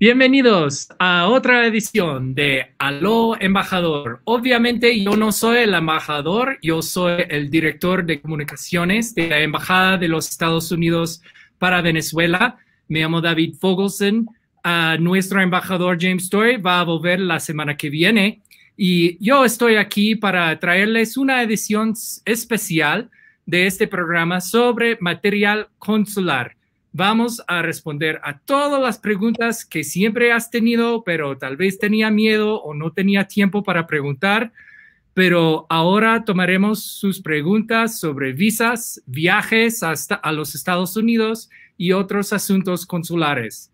Bienvenidos a otra edición de Aló Embajador. Obviamente yo no soy el embajador, yo soy el director de comunicaciones de la Embajada de los Estados Unidos para Venezuela. Me llamo David Fogelson. nuestro embajador James Story va a volver la semana que viene y yo estoy aquí para traerles una edición especial de este programa sobre material consular vamos a responder a todas las preguntas que siempre has tenido, pero tal vez tenía miedo o no tenía tiempo para preguntar. Pero ahora tomaremos sus preguntas sobre visas, viajes hasta a los Estados Unidos y otros asuntos consulares.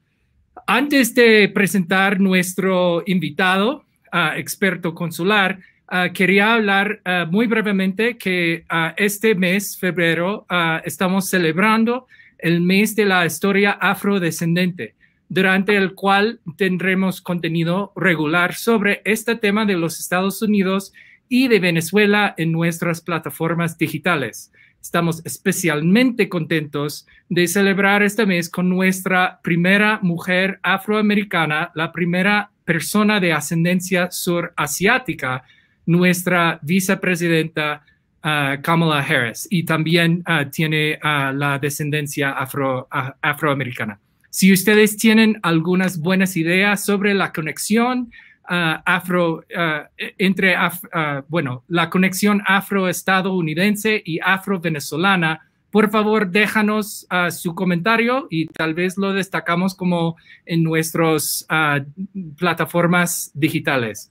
Antes de presentar nuestro invitado, ah, experto consular, ah, quería hablar ah, muy brevemente que este mes, febrero, estamos celebrando el mes de la historia afrodescendente, durante el cual tendremos contenido regular sobre este tema de los Estados Unidos y de Venezuela en nuestras plataformas digitales. Estamos especialmente contentos de celebrar este mes con nuestra primera mujer afroamericana, la primera persona de ascendencia surasiática, nuestra vicepresidenta uh, Kamala Harris y también ah, tiene ah, la descendencia afro, ah, afroamericana. Si ustedes tienen algunas buenas ideas sobre la conexión afro, e, entre, bueno, la conexión afroestadounidense y afro-venezolana, por favor déjanos su comentario y tal vez lo destacamos como en nuestras plataformas digitales.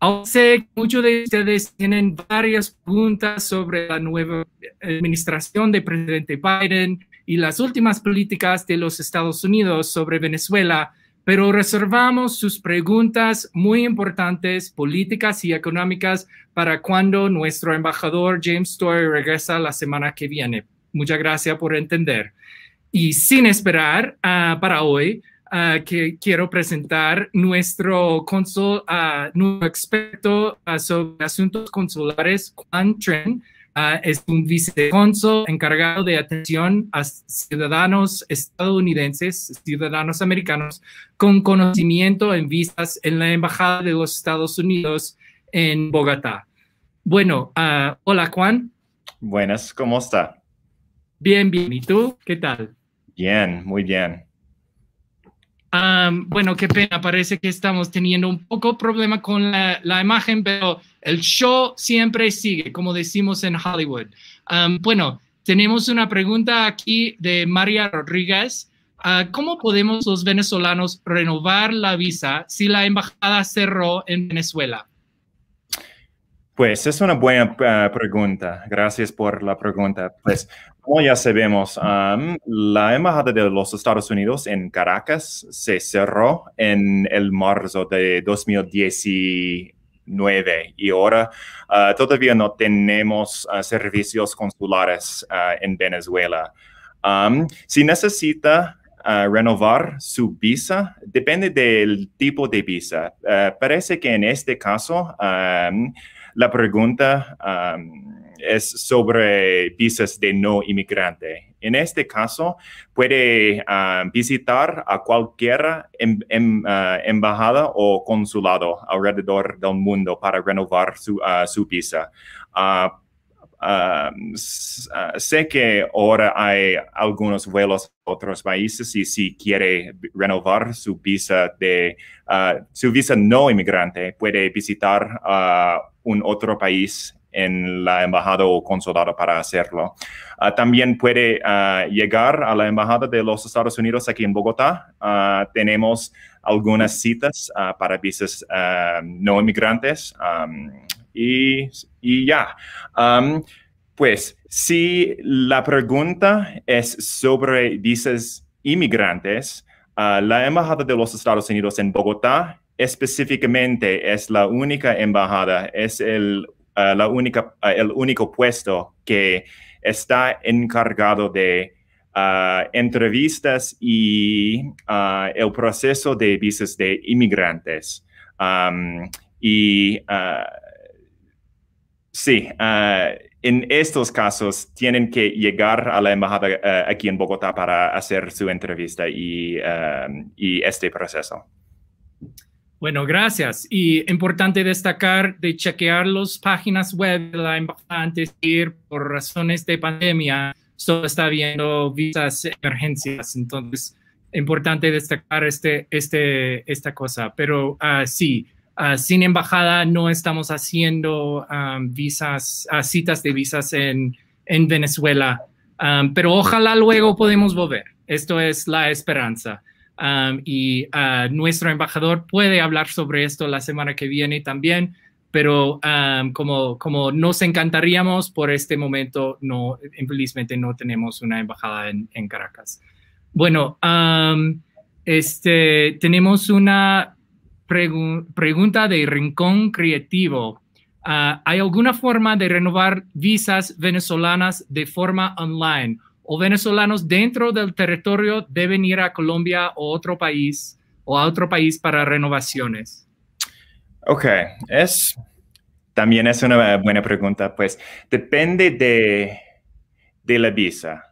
Aún sé que muchos de ustedes tienen varias preguntas sobre la nueva administración de presidente Biden y las últimas políticas de los Estados Unidos sobre Venezuela, pero reservamos sus preguntas muy importantes, políticas y económicas, para cuando nuestro embajador James Story regresa la semana que viene. Muchas gracias por entender. Y sin esperar, ah, para hoy Ah, que quiero presentar nuestro consul, a ah, nuestro experto ah, sobre asuntos consulares, Juan Tren. es un vicecónsul encargado de atención a ciudadanos estadounidenses, ciudadanos americanos, con conocimiento en visas en la Embajada de los Estados Unidos en Bogotá. Bueno, hola Juan. Buenas, ¿cómo está? Bien, bien. ¿Y tú? ¿Qué tal? Bien, muy bien bueno, qué pena, parece que estamos teniendo un poco problema con la, imagen, pero el show siempre sigue, como decimos en Hollywood. bueno, tenemos una pregunta aquí de María Rodríguez. Ah, ¿Cómo podemos los venezolanos renovar la visa si la embajada cerró en Venezuela? Pues es una buena ah, pregunta. Gracias por la pregunta. Pues como ya sabemos, la embajada de los Estados Unidos en Caracas se cerró en el marzo de 2019 y ahora ah, todavía no tenemos ah, servicios consulares ah, en Venezuela. si necesita renovar su visa, depende del tipo de visa. parece que en este caso... La pregunta es sobre visas de no inmigrante. En este caso, puede visitar a cualquier em, em, ah, embajada o consulado alrededor del mundo para renovar su, ah, su visa. Ah, Um, uh, sé que ahora hay algunos vuelos a otros países y si quiere renovar su visa de uh, su visa no inmigrante puede visitar a uh, un otro país en la embajada o consulado para hacerlo. también puede llegar a la embajada de los Estados Unidos aquí en Bogotá. tenemos algunas citas para visas no inmigrantes. Um, y, ya. pues si la pregunta es sobre, visas inmigrantes, ah, la Embajada de los Estados Unidos en Bogotá específicamente es la única embajada, es el, ah, la única, ah, el único puesto que está encargado de entrevistas y el proceso de visas de inmigrantes. y Sí, ah, en estos casos tienen que llegar a la embajada ah, aquí en Bogotá para hacer su entrevista ah, y, este proceso. Bueno, gracias. Y importante destacar de chequear las páginas web de la embajada antes de ir por razones de pandemia. Solo está viendo visas emergencias, entonces importante destacar este, este, esta cosa. Pero sí, Ah, sin embajada no estamos haciendo um, visas, ah, citas de visas en, Venezuela, um, pero ojalá luego podemos volver. Esto es la esperanza. Um, y ah, nuestro embajador puede hablar sobre esto la semana que viene también, pero como, como nos encantaríamos, por este momento no, infelizmente no tenemos una embajada en, en Caracas. Bueno, este, tenemos una pregunta de Rincón Creativo. Ah, ¿Hay alguna forma de renovar visas venezolanas de forma online? ¿O venezolanos dentro del territorio deben ir a Colombia o otro país o a otro país para renovaciones? Ok, es también es una buena pregunta, pues depende de la visa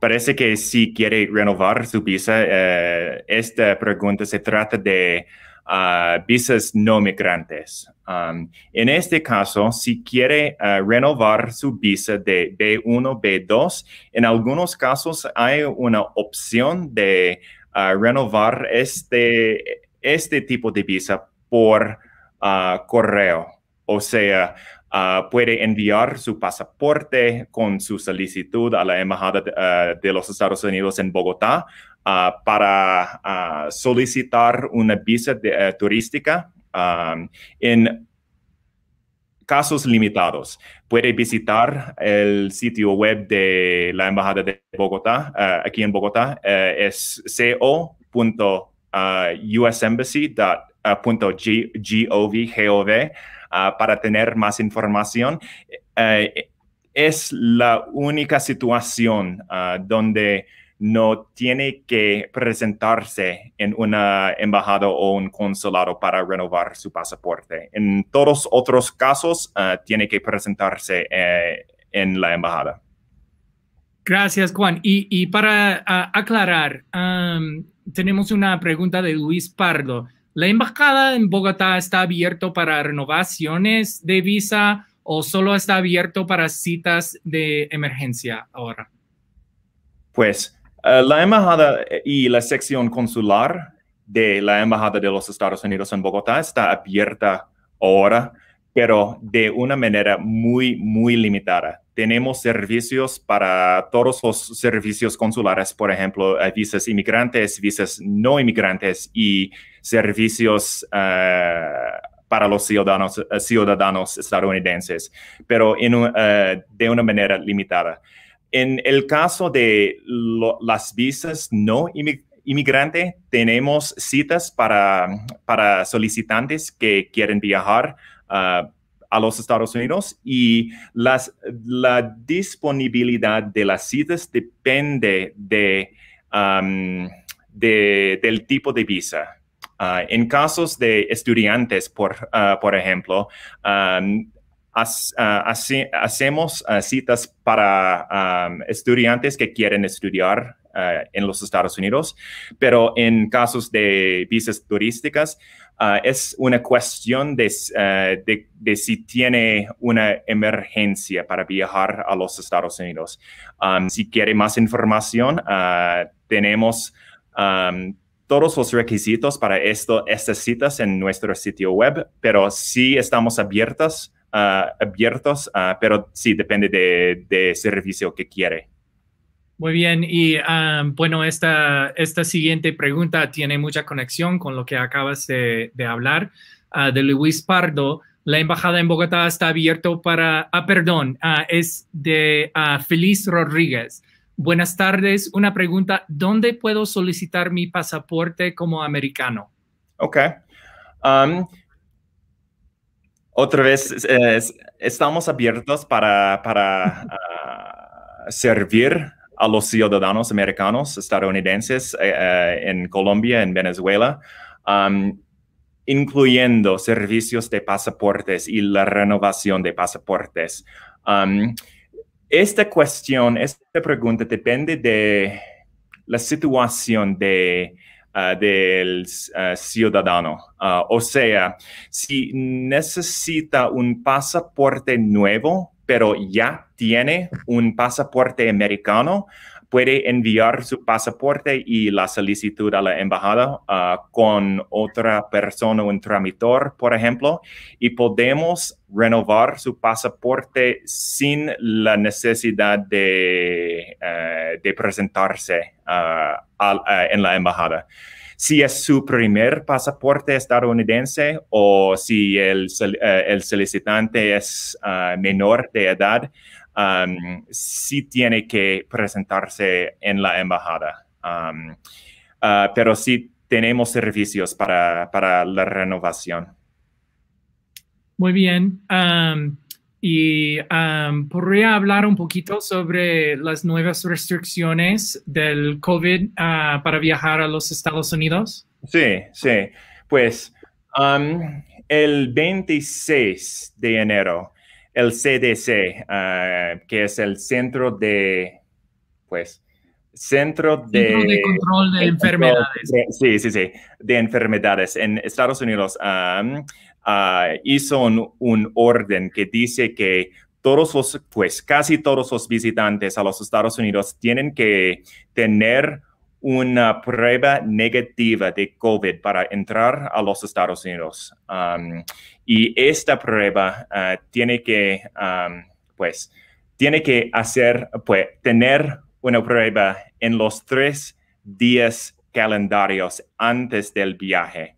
parece que si quiere renovar su visa, eh, esta pregunta se trata de ah, visas no migrantes. en este caso, si quiere ah, renovar su visa de B1, B2, en algunos casos hay una opción de ah, renovar este, este tipo de visa por correo. O sea, Ah, puede enviar su pasaporte con su solicitud a la Embajada de, eh, los Estados Unidos en Bogotá ah, para ah, solicitar una visa eh, turística en casos limitados. Puede visitar el sitio web de la Embajada de Bogotá, eh, aquí en Bogotá, es co.usembassy.gov Ah, para tener más información. Eh, es la única situación ah, donde no tiene que presentarse en una embajada o un consulado para renovar su pasaporte. En todos otros casos, ah, tiene que presentarse eh, en la embajada. Gracias, Juan. Y, para aclarar, tenemos una pregunta de Luis Pardo. ¿La embajada en Bogotá está abierto para renovaciones de visa o solo está abierto para citas de emergencia ahora? Pues eh, la embajada y la sección consular de la embajada de los Estados Unidos en Bogotá está abierta ahora, pero de una manera muy, muy limitada. Tenemos servicios para todos los servicios consulares, por ejemplo, visas inmigrantes, visas no inmigrantes y servicios eh, para los ciudadanos, eh, ciudadanos estadounidenses, pero en, eh, de una manera limitada. En el caso de las visas no inmigrante, tenemos citas para, para solicitantes que quieren viajar a los Estados Unidos y las, la disponibilidad de las citas depende de um, del tipo de visa. Ah, en casos de estudiantes, por, ah, por ejemplo, ah, hacemos citas para estudiantes que quieren estudiar en los Estados Unidos, pero en casos de visas turísticas, es una cuestión de, si tiene una emergencia para viajar a los Estados Unidos. si quiere más información, tenemos todos los requisitos para esto, estas citas en nuestro sitio web, pero sí estamos ah, abiertos, ah, pero sí depende de, de, servicio que quiere. Muy bien, y bueno, esta, esta siguiente pregunta tiene mucha conexión con lo que acabas de, hablar ah, de Luis Pardo. La embajada en Bogotá está abierto para, ah, perdón, es de Feliz Rodríguez. Buenas tardes. Una pregunta, ¿dónde puedo solicitar mi pasaporte como americano? Ok. Um, otra vez, estamos abiertos para, uh, servir a los ciudadanos americanos, estadounidenses eh, eh, en Colombia, en Venezuela, um, incluyendo servicios de pasaportes y la renovación de pasaportes. Um, esta cuestión, esta pregunta depende de la situación de, ah, del ah, ciudadano. Ah, o sea, si necesita un pasaporte nuevo, pero ya tiene un pasaporte americano, puede enviar su pasaporte y la solicitud a la embajada ah, con otra persona, un tramitor, por ejemplo, y podemos renovar su pasaporte sin la necesidad de, eh, presentarse ah, ah, en la embajada. Si es su primer pasaporte estadounidense o si el eh, solicitante es menor de edad, Um, sí tiene que presentarse en la embajada. Um, uh, pero sí tenemos servicios para, la renovación. Muy bien. Um, y podría hablar un poquito sobre las nuevas restricciones del COVID uh, para viajar a los Estados Unidos. Sí, sí. Pues el 26 de enero el CDC, ah, que es el centro de, pues, centro de, de control de enfermedades. sí, sí, sí, de enfermedades en Estados Unidos ah, hizo un, orden que dice que todos los, pues, casi todos los visitantes a los Estados Unidos tienen que tener una prueba negativa de COVID para entrar a los Estados Unidos. Y esta prueba ah, tiene que, pues, tiene que hacer, pues, tener una prueba en los tres días calendarios antes del viaje.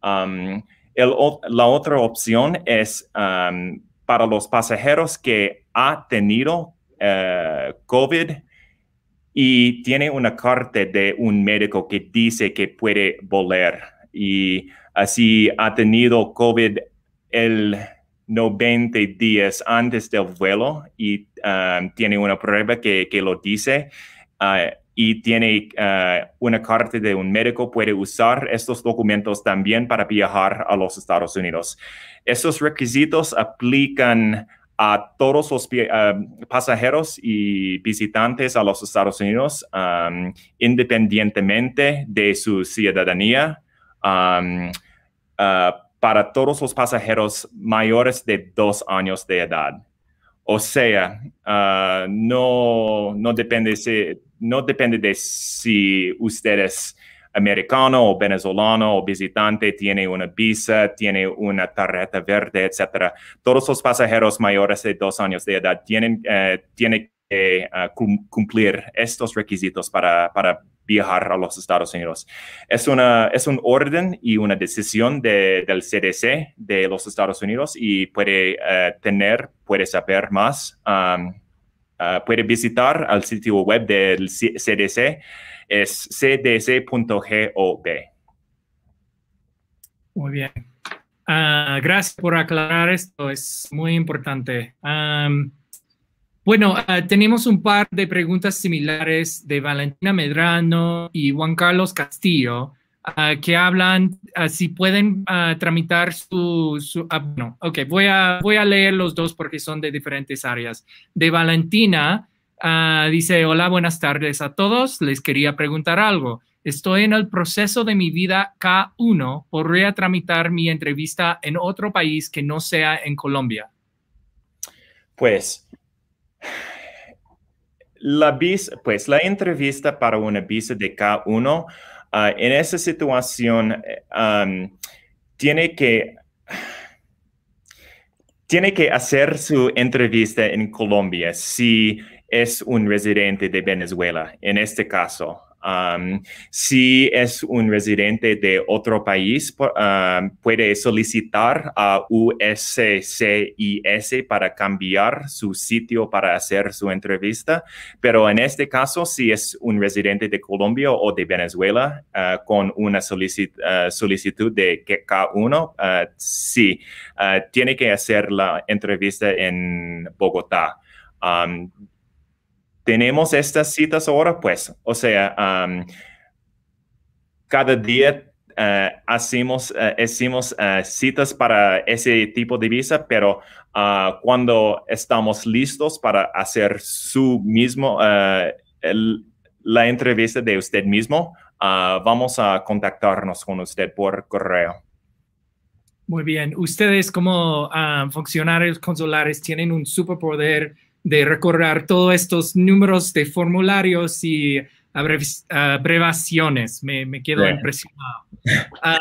la otra opción es para los pasajeros que ha tenido eh, COVID y tiene una carta de un médico que dice que puede volar. y así ha tenido COVID el 90 días antes del vuelo y um, tiene una prueba que, lo dice ah, y tiene ah, una carta de un médico, puede usar estos documentos también para viajar a los Estados Unidos. Estos requisitos aplican a todos los ah, pasajeros y visitantes a los Estados Unidos, um, independientemente de su ciudadanía. Um, para todos los pasajeros mayores de dos años de edad. O sea, ah, no, no, depende si, no depende de si usted es americano o venezolano o visitante, tiene una visa, tiene una tarjeta verde, etc. Todos los pasajeros mayores de dos años de edad tienen, eh, tiene tienen eh, cumplir estos requisitos para, para, viajar a los Estados Unidos. Es, una, es un orden y una decisión de, del CDC de los Estados Unidos y puede eh, tener, puede saber más. Ah, puede visitar al sitio web del CDC, es cdc.gov. Muy bien. Ah, gracias por aclarar esto, es muy importante. Bueno, ah, tenemos un par de preguntas similares de Valentina Medrano y Juan Carlos Castillo, ah, que hablan ah, si pueden tramitar su... su voy a, voy a leer los dos porque son de diferentes áreas. De Valentina dice, hola, buenas tardes a todos, les quería preguntar algo. Estoy en el proceso de mi vida K1, podría tramitar mi entrevista en otro país que no sea en Colombia. Pues la pues la entrevista para una visa de K1 ah, en esa situación tiene que tiene que hacer su entrevista en Colombia si es un residente de Venezuela en este caso si es un residente de otro país, puede solicitar a USCIS para cambiar su sitio para hacer su entrevista, pero en este caso, si es un residente de Colombia o de Venezuela ah, con una ah, solicitud de K1, ah, sí, tiene que hacer la entrevista en Bogotá tenemos estas citas ahora, pues, o sea, cada día eh, hacemos, eh, eh, citas para ese tipo de visa, pero ah, cuando estamos listos para hacer su mismo, la entrevista de usted mismo, ah, vamos a contactarnos con usted por correo. Muy bien. Ustedes como ah, funcionarios consulares tienen un superpoder de recordar todos estos números de formularios y abrevaciones, Me, quedo impresionado. Ah,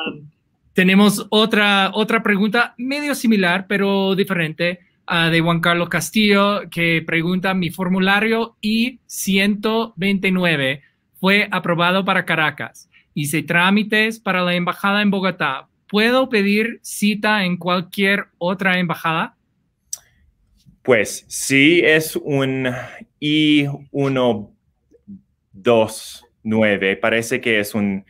tenemos otra, otra pregunta medio similar, pero diferente, de Juan Carlos Castillo, que pregunta, mi formulario I-129 fue aprobado para Caracas. Hice trámites para la embajada en Bogotá. ¿Puedo pedir cita en cualquier otra embajada? Pues sí, es un I129. Parece que es un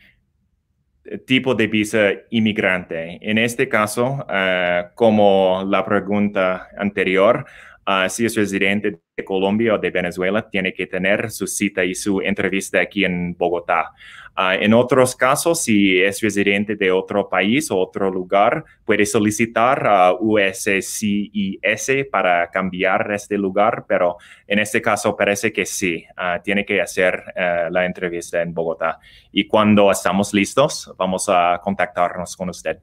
eh, tipo de visa inmigrante. En este caso, eh, como la pregunta anterior, ah, si es residente de Colombia o de Venezuela tiene que tener su cita y su entrevista aquí en Bogotá. Ah, en otros casos, si es residente de otro país o otro lugar, puede solicitar a USCIS para cambiar este lugar, pero en este caso parece que sí, ah, tiene que hacer eh, la entrevista en Bogotá. Y cuando estamos listos, vamos a contactarnos con usted.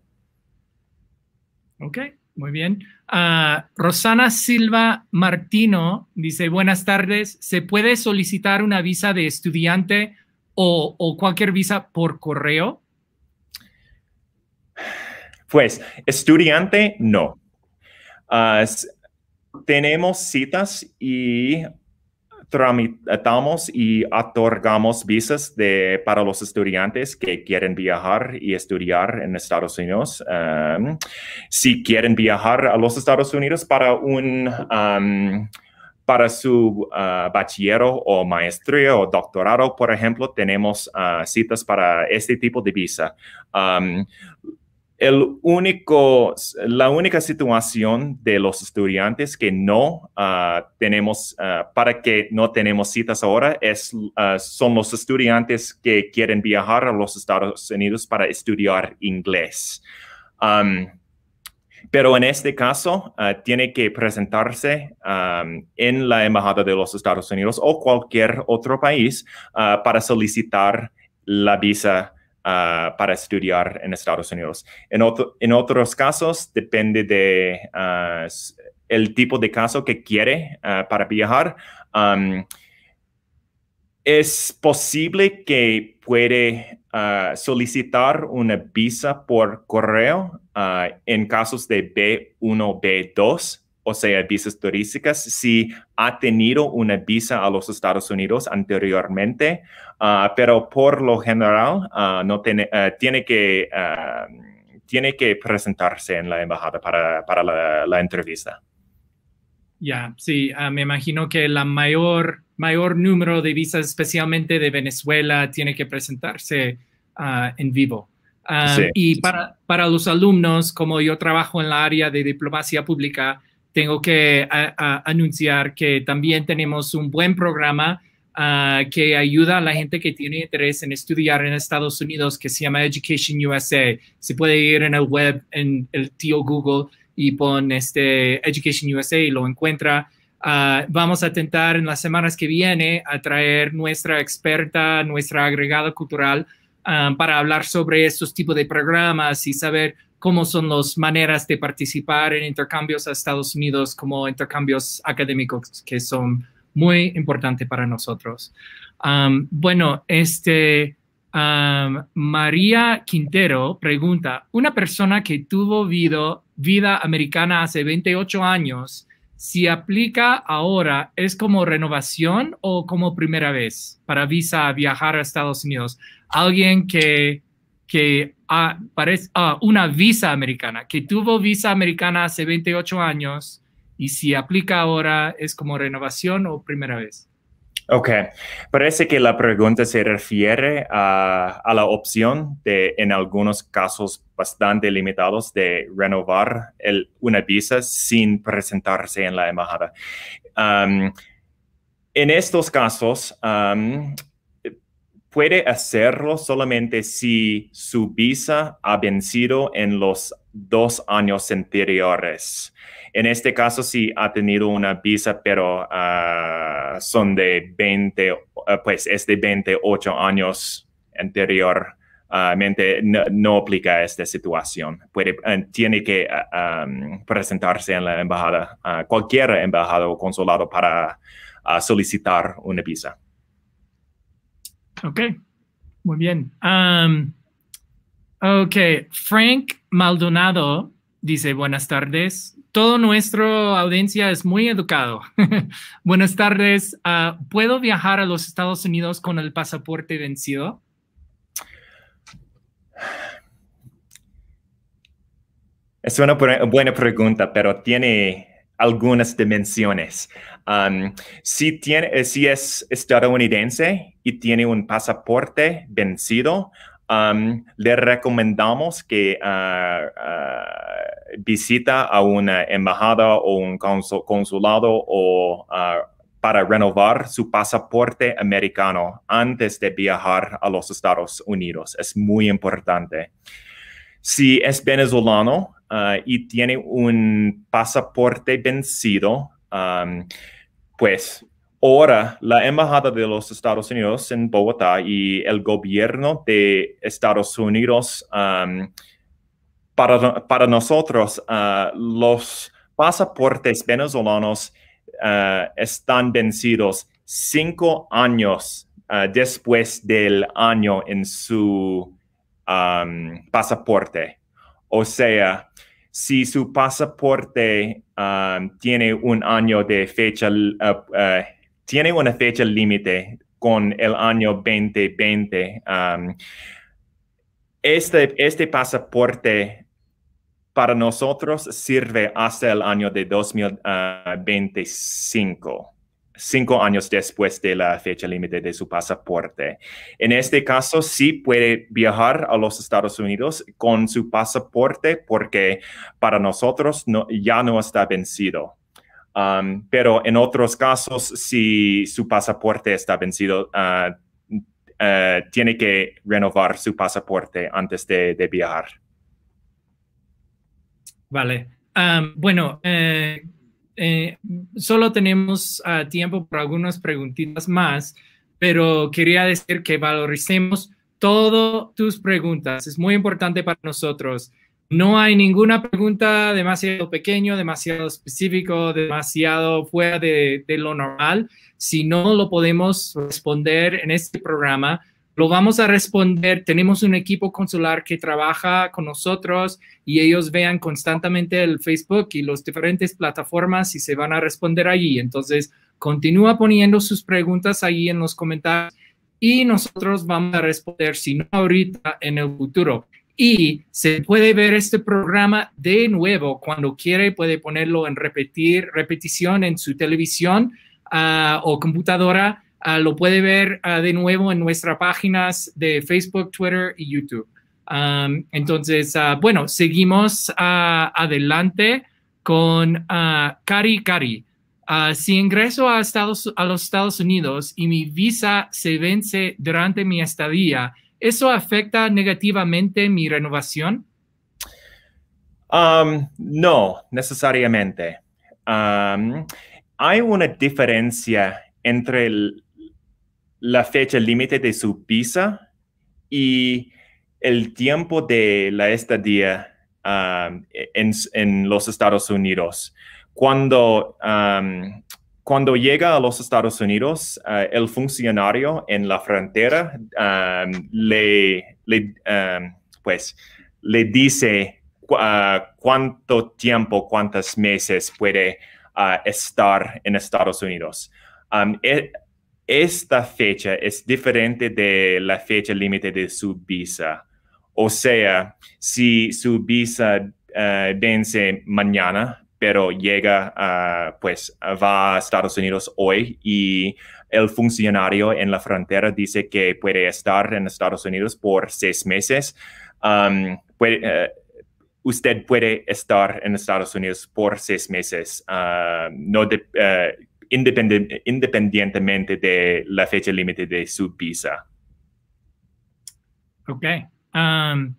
Okay. Muy bien. Ah, Rosana Silva Martino dice, buenas tardes, ¿se puede solicitar una visa de estudiante o, cualquier visa por correo? Pues, estudiante, no. Ah, tenemos citas y tramitamos y otorgamos visas de, para los estudiantes que quieren viajar y estudiar en Estados Unidos. Um, si quieren viajar a los Estados Unidos para un... Um, para su uh, bachiller o maestría o doctorado, por ejemplo, tenemos uh, citas para este tipo de visa. Um, único, la única situación de los estudiantes que no ah, tenemos, ah, para que no tenemos citas ahora, es, ah, son los estudiantes que quieren viajar a los Estados Unidos para estudiar inglés. pero en este caso, tiene que presentarse en la Embajada de los Estados Unidos o cualquier otro país para solicitar la visa Ah, para estudiar en Estados Unidos. En, otros casos, depende de ah, el tipo de caso que quiere ah, para viajar. es posible que puede solicitar una visa por correo en casos de B1, B2, o sea, visas turísticas, si ha tenido una visa a los Estados Unidos anteriormente Ah, pero por lo general ah, no tiene, ah, tiene que tiene que presentarse en la embajada para, para la, entrevista. Ya, sí, me imagino que la mayor mayor número de visas, especialmente de Venezuela, tiene que presentarse en vivo. Y para, para los alumnos, como yo trabajo en la área de diplomacia pública, tengo que anunciar que también tenemos un buen programa Ah, que ayuda a la gente que tiene interés en estudiar en Estados Unidos, que se llama Education USA. Se puede ir en el web, en el tío Google, y pon este Education USA y lo encuentra. Ah, vamos a intentar en las semanas que viene a traer nuestra experta, nuestra agregada cultural, ah, para hablar sobre estos tipos de programas y saber cómo son las maneras de participar en intercambios a Estados Unidos como intercambios académicos que son muy importante para nosotros. bueno, este, María Quintero pregunta, una persona que tuvo vida, americana hace 28 años, si aplica ahora, ¿es como renovación o como primera vez para visa a viajar a Estados Unidos? Alguien que, que ah, parece ah, una visa americana, que tuvo visa americana hace 28 años y si aplica ahora es como renovación o primera vez. Ok, parece que la pregunta se refiere a, la opción de, en algunos casos bastante limitados, de renovar una visa sin presentarse en la embajada. en estos casos, puede hacerlo solamente si su visa ha vencido en los dos años anteriores. En este caso sí ha tenido una visa, pero ah, son de 20, ah, pues es de 28 años anteriormente, no, no aplica esta situación. Puede, ah, tiene que presentarse en la embajada, cualquier embajada o consulado para solicitar una visa. Ok, muy bien. ok, Frank Maldonado dice buenas tardes todo nuestro audiencia es muy educado. Buenas tardes. Ah, ¿Puedo viajar a los Estados Unidos con el pasaporte vencido? Es una buena pregunta, pero tiene algunas dimensiones. si, tiene, si es estadounidense y tiene un pasaporte vencido, le recomendamos que ah, ah, visita a una embajada o un consulado o ah, para renovar su pasaporte americano antes de viajar a los Estados Unidos. Es muy importante. Si es venezolano ah, y tiene un pasaporte vencido, pues ahora la Embajada de los Estados Unidos en Bogotá y el gobierno de Estados Unidos para, nosotros, ah, los pasaportes venezolanos ah, están vencidos cinco años ah, después del año en su pasaporte. O sea, si su pasaporte tiene un año de fecha, tiene una fecha límite con el año 2020, este, este pasaporte para nosotros sirve hasta el año de 2025 eh, cinco años después de la fecha límite de su pasaporte. En este caso, sí puede viajar a los Estados Unidos con su pasaporte porque para nosotros ya no está vencido. Um, pero en otros casos, si su pasaporte está vencido, ah, eh, tiene que renovar su pasaporte antes de viajar. Vale. bueno, eh, eh, solo tenemos ah, tiempo para algunas preguntitas más, pero quería decir que valoricemos todas tus preguntas. Es muy importante para nosotros. No hay ninguna pregunta demasiado pequeño, demasiado específico, demasiado fuera de lo normal. Si no lo podemos responder en este programa, lo vamos a responder. Tenemos un equipo consular que trabaja con nosotros y ellos vean constantemente el Facebook y las diferentes plataformas y se van a responder allí. Entonces, continúa poniendo sus preguntas allí en los comentarios y nosotros vamos a responder, si no ahorita, en el futuro. Y se puede ver este programa de nuevo. Cuando quiere, puede ponerlo en repetir, repetición en su televisión ah, o computadora Ah, lo puede ver ah, de nuevo en nuestras páginas de Facebook, Twitter y YouTube. entonces, ah, bueno, seguimos adelante con Cari Cari. si ingreso a, Estados, a los Estados Unidos y mi visa se vence durante mi estadía, ¿eso afecta negativamente mi renovación? no, necesariamente. hay una diferencia entre el, la fecha límite de su visa y el tiempo de la estadía um, en, los Estados Unidos. Cuando, um, cuando llega a los Estados Unidos, uh, el funcionario en la frontera um, le, pues, le dice uh, cuánto tiempo, cuántos meses puede uh, estar en Estados Unidos. E, esta fecha es diferente de la fecha límite de su visa. O sea, si su visa eh, vence mañana, pero llega, a, eh, pues va a Estados Unidos hoy y el funcionario en la frontera dice que puede estar en Estados Unidos por seis meses, um, eh, usted puede estar en Estados Unidos por seis meses. Ah, no de, independientemente de la fecha límite de su visa. Ok. Um,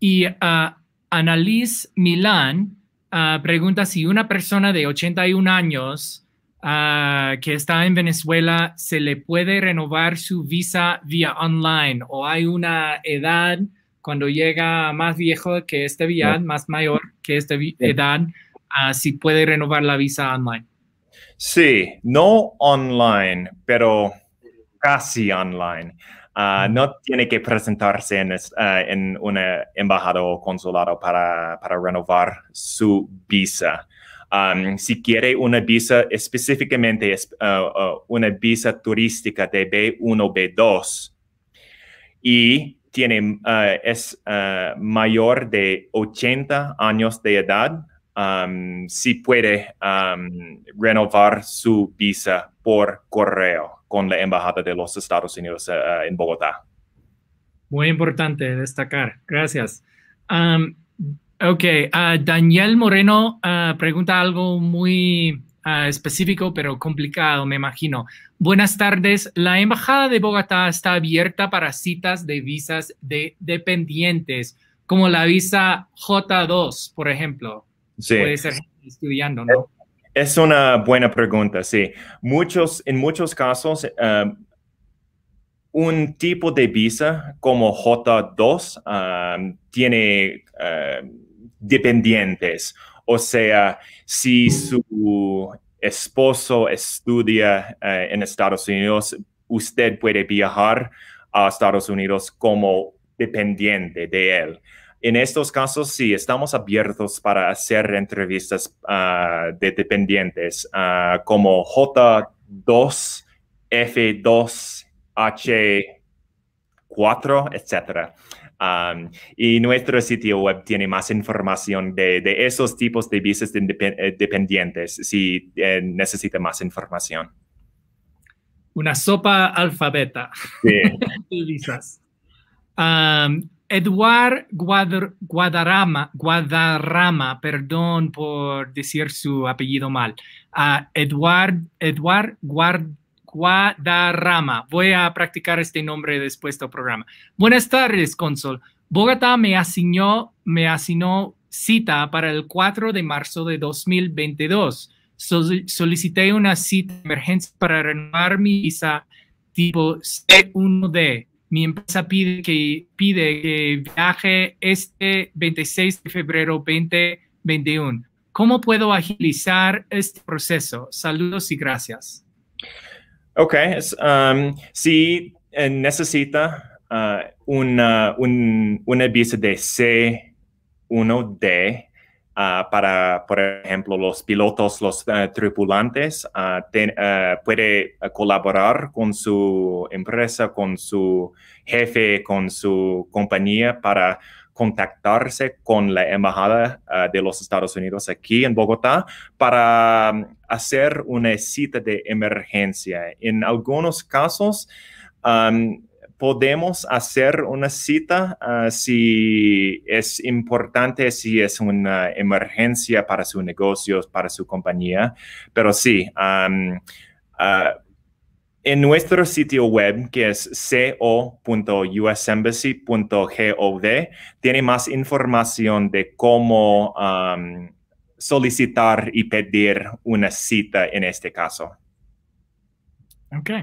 y uh, Annalise Milán uh, pregunta si una persona de 81 años uh, que está en Venezuela, ¿se le puede renovar su visa vía online? ¿O hay una edad cuando llega más viejo que este edad, más mayor que esta edad, si puede renovar la visa online? Sí, no online, pero casi online. Ah, no tiene que presentarse ah, en, una embajada o consulado para, renovar su visa. si quiere una visa específicamente, ah, una visa turística de B1, B2, y tiene, es mayor de 80 años de edad, Um, si puede um, renovar su visa por correo con la Embajada de los Estados Unidos eh, eh, en Bogotá. Muy importante destacar. Gracias. Um, ok, ah, Daniel Moreno ah, pregunta algo muy ah, específico, pero complicado, me imagino. Buenas tardes. La Embajada de Bogotá está abierta para citas de visas de dependientes, como la visa J2, por ejemplo puede ser estudiando, ¿no? Es una buena pregunta, sí. Muchos, en muchos casos, eh, un tipo de visa como J2 eh, tiene eh, dependientes. O sea, si su esposo estudia en Estados Unidos, usted puede viajar a Estados Unidos como dependiente de él. En estos casos, sí, estamos abiertos para hacer entrevistas ah, de dependientes ah, como J2, F2, H4, etcétera. y nuestro sitio web tiene más información de, esos tipos de visas de eh, dependientes si eh, necesita más información. Una sopa alfabeta. Sí. Eduard Guadarrama, perdón por decir su apellido mal. Ah, Eduard, Guadarrama. Voy a practicar este nombre después del programa. Buenas tardes, Consul. Bogotá me asignó, me asignó cita para el 4 de marzo de 2022. solicité una cita de emergencia para renovar mi visa tipo C1D mi empresa pide que, pide que viaje este 26 de febrero 2021. ¿Cómo puedo agilizar este proceso? Saludos y gracias. Ok, si um, eh, necesita uh, una, un, una visa de C1D, Ah, para, por ejemplo, los pilotos, los eh, tripulantes, pueden ah, eh, puede eh, colaborar con su empresa, con su jefe, con su compañía para contactarse con la embajada ah, de los Estados Unidos aquí en Bogotá para mm, hacer una cita de emergencia. En algunos casos, podemos hacer una cita ah, si es importante, si es una emergencia para su negocio, para su compañía. Pero sí, ah, en nuestro sitio web, que es co.usembassy.gov, tiene más información de cómo solicitar y pedir una cita en este caso. Okay.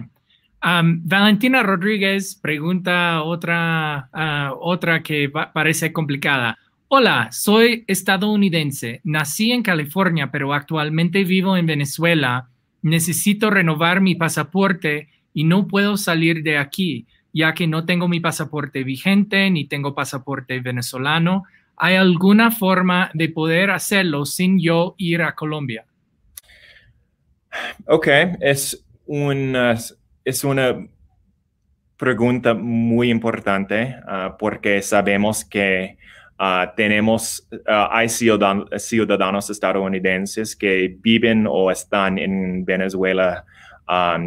Valentina Rodríguez pregunta otra, ah, otra que parece complicada. Hola, soy estadounidense. Nací en California, pero actualmente vivo en Venezuela. Necesito renovar mi pasaporte y no puedo salir de aquí, ya que no tengo mi pasaporte vigente ni tengo pasaporte venezolano. ¿Hay alguna forma de poder hacerlo sin yo ir a Colombia? Ok, es un es una pregunta muy importante ah, porque sabemos que ah, tenemos, ah, hay ciudadanos estadounidenses que viven o están en Venezuela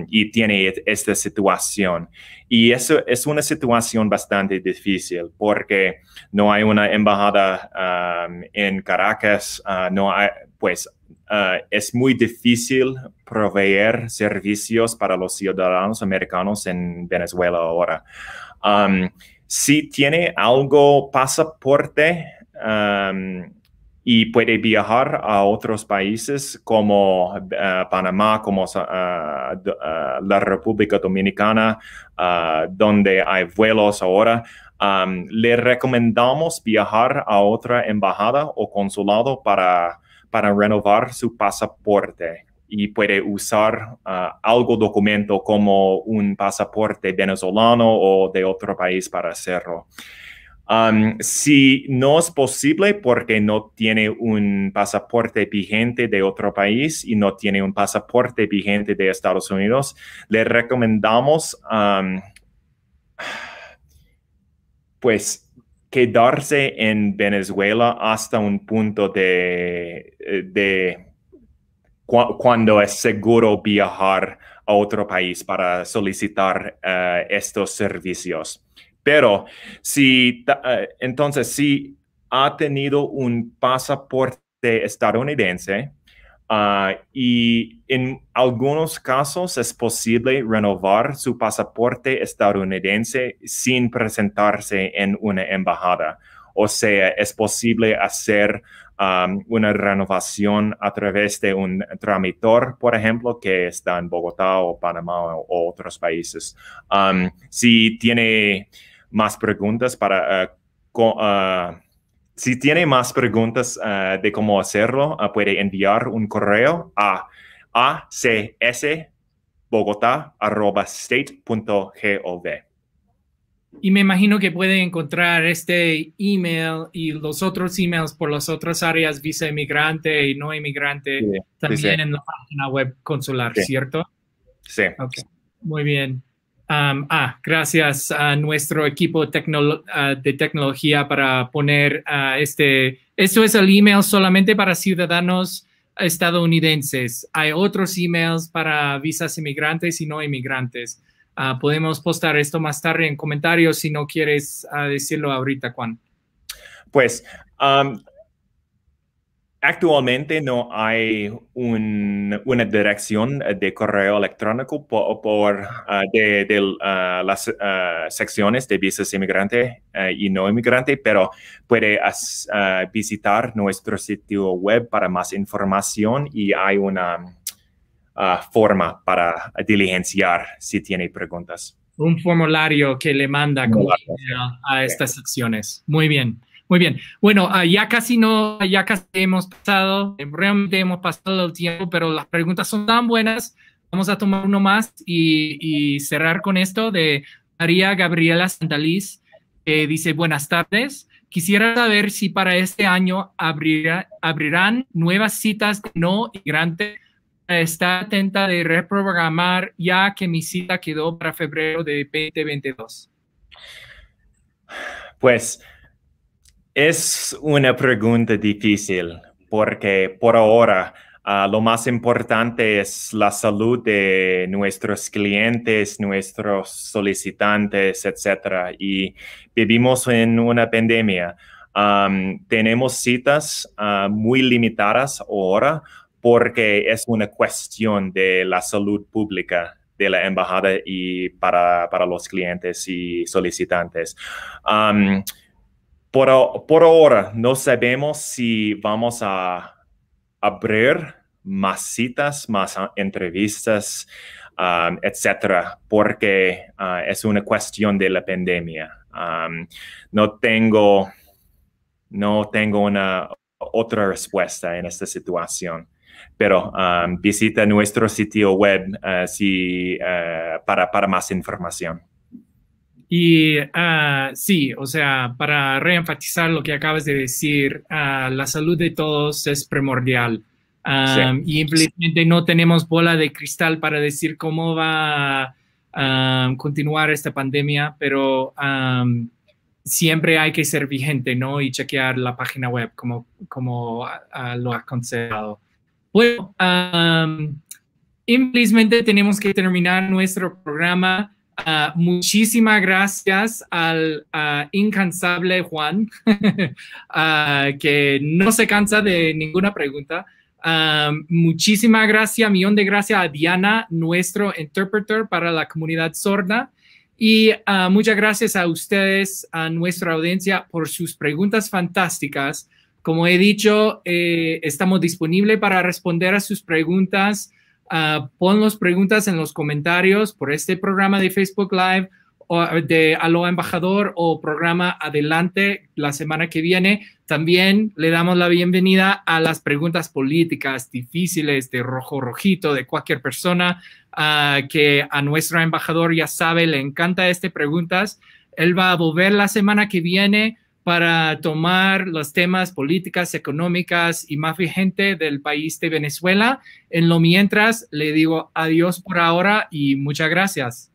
y tienen esta situación. Y eso es una situación bastante difícil porque no hay una embajada en Caracas, no hay, pues Ah, es muy difícil proveer servicios para los ciudadanos americanos en Venezuela ahora. si tiene algo pasaporte y puede viajar a otros países como ah, Panamá, como ah, la República Dominicana, donde hay vuelos ahora, le recomendamos viajar a otra embajada o consulado para para renovar su pasaporte y puede usar ah, algo documento como un pasaporte venezolano o de otro país para hacerlo. si no es posible porque no tiene un pasaporte vigente de otro país y no tiene un pasaporte vigente de Estados Unidos, le recomendamos, pues, quedarse en Venezuela hasta un punto de, eh, cuando es seguro viajar a otro país para solicitar eh, estos servicios. Pero si eh, entonces si ha tenido un pasaporte estadounidense, Ah, y en algunos casos es posible renovar su pasaporte estadounidense sin presentarse en una embajada. O sea, es posible hacer una renovación a través de un tramitor, por ejemplo, que está en Bogotá o Panamá o, otros países. si tiene más preguntas para... Ah, ah, si tiene más preguntas eh, de cómo hacerlo, eh, puede enviar un correo a acsbogotá.gov. Y me imagino que puede encontrar este email y los otros emails por las otras áreas visa inmigrante y no inmigrante también en la página web consular, ¿cierto? Sí. Muy bien. Um, ah, gracias a nuestro equipo ah, de tecnología para poner ah, este. Esto es el email solamente para ciudadanos estadounidenses. Hay otros emails para visas inmigrantes y no inmigrantes. Ah, podemos postar esto más tarde en comentarios si no quieres decirlo ahorita, Juan. Pues um, Actualmente no hay una dirección de correo electrónico por, ah, de, ah, las ah, secciones de visas inmigrante eh, y no inmigrante, pero puede visitar nuestro sitio web para más información y hay una forma para diligenciar si tiene preguntas. Un formulario que le manda a estas secciones. Muy bien. Muy bien. Bueno, ah, ya casi no, ya casi hemos pasado, realmente hemos pasado el tiempo, pero las preguntas son tan buenas. Vamos a tomar uno más y, cerrar con esto de María Gabriela Santaliz, que dice, buenas tardes. Quisiera saber si para este año abrirán nuevas citas de no migrante. Está atenta de reprogramar ya que mi cita quedó para febrero de 2022. Pues es una pregunta difícil porque por ahora ah, lo más importante es la salud de nuestros clientes, nuestros solicitantes, etcétera. Y vivimos en una pandemia. tenemos citas ah, muy limitadas ahora porque es una cuestión de la salud pública de la embajada y para, los clientes y solicitantes. Por, ahora no sabemos si vamos a abrir más citas, más ah, entrevistas, um, etcétera, porque ah, es una cuestión de la pandemia. Um, no tengo, no tengo una otra respuesta en esta situación. Pero um, visita nuestro sitio web ah, eh, para más información. Y ah, sí, o sea, para reenfatizar lo que acabas de decir, ah, la salud de todos es primordial. Y simplemente no tenemos bola de cristal para decir cómo va a continuar esta pandemia, pero siempre hay que ser vigente, ¿no? Y chequear la página web como, como ah, lo has considerado. Bueno, simplemente tenemos que terminar nuestro programa. Ah, muchísimas gracias al ah, incansable Juan, ah, que no se cansa de ninguna pregunta. muchísimas gracias, millón de gracias a Diana, nuestro interpreter para la comunidad sorda. Y muchas gracias a ustedes, a nuestra audiencia, por sus preguntas fantásticas. Como he dicho, eh, estamos disponibles para responder a sus preguntas Ah, pon las preguntas en los comentarios por este programa de Facebook Live o ah, de Aloha Embajador o programa Adelante la semana que viene. También le damos la bienvenida a las preguntas políticas difíciles de rojo rojito de cualquier persona ah, que a nuestro embajador ya sabe le encanta este preguntas. Él va a volver la semana que viene para tomar los temas políticas, económicas y más vigente del país de Venezuela. En lo mientras, le digo adiós por ahora y muchas gracias.